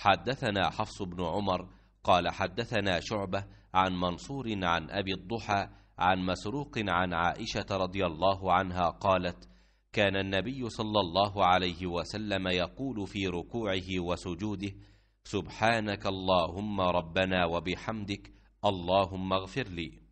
حدثنا حفص بن عمر قال حدثنا شعبة عن منصور عن أبي الضحى عن مسروق عن عائشة رضي الله عنها قالت كان النبي صلى الله عليه وسلم يقول في ركوعه وسجوده سبحانك اللهم ربنا وبحمدك اللهم اغفر لي